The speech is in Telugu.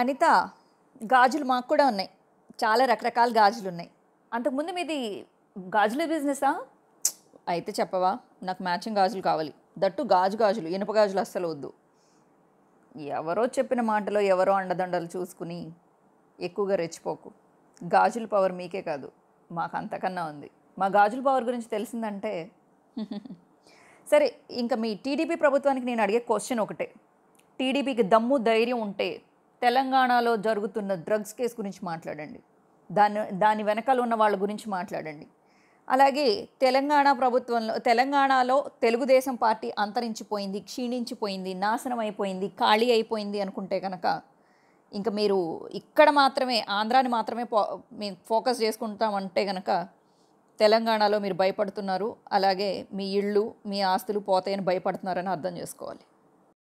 అనిత గాజులు మాకు కూడా ఉన్నాయి చాలా రకరకాల గాజులు ఉన్నాయి అంతకుముందు మీది గాజుల బిజినెసా అయితే చెప్పవా నాకు మ్యాచింగ్ గాజులు కావాలి దట్టు గాజు గాజులు ఇనుప గాజులు అస్సలు వద్దు ఎవరో చెప్పిన మాటలో ఎవరో అండదండలు చూసుకుని ఎక్కువగా రెచ్చిపోకు గాజుల పవర్ మీకే కాదు మాకు అంతకన్నా ఉంది మా గాజుల పవర్ గురించి తెలిసిందంటే సరే ఇంకా మీ టీడీపీ ప్రభుత్వానికి నేను అడిగే క్వశ్చన్ ఒకటే టీడీపీకి దమ్ము ధైర్యం ఉంటే తెలంగాణలో జరుగుతున్న డ్రగ్స్ కేసు గురించి మాట్లాడండి దాని దాని వెనకాల ఉన్న వాళ్ళ గురించి మాట్లాడండి అలాగే తెలంగాణ ప్రభుత్వంలో తెలంగాణలో తెలుగుదేశం పార్టీ అంతరించిపోయింది క్షీణించిపోయింది నాశనం అయిపోయింది ఖాళీ అయిపోయింది అనుకుంటే కనుక ఇంకా మీరు ఇక్కడ మాత్రమే ఆంధ్రాని మాత్రమే మీ ఫోకస్ చేసుకుంటామంటే కనుక తెలంగాణలో మీరు భయపడుతున్నారు అలాగే మీ ఇళ్ళు మీ ఆస్తులు పోతాయని భయపడుతున్నారని అర్థం చేసుకోవాలి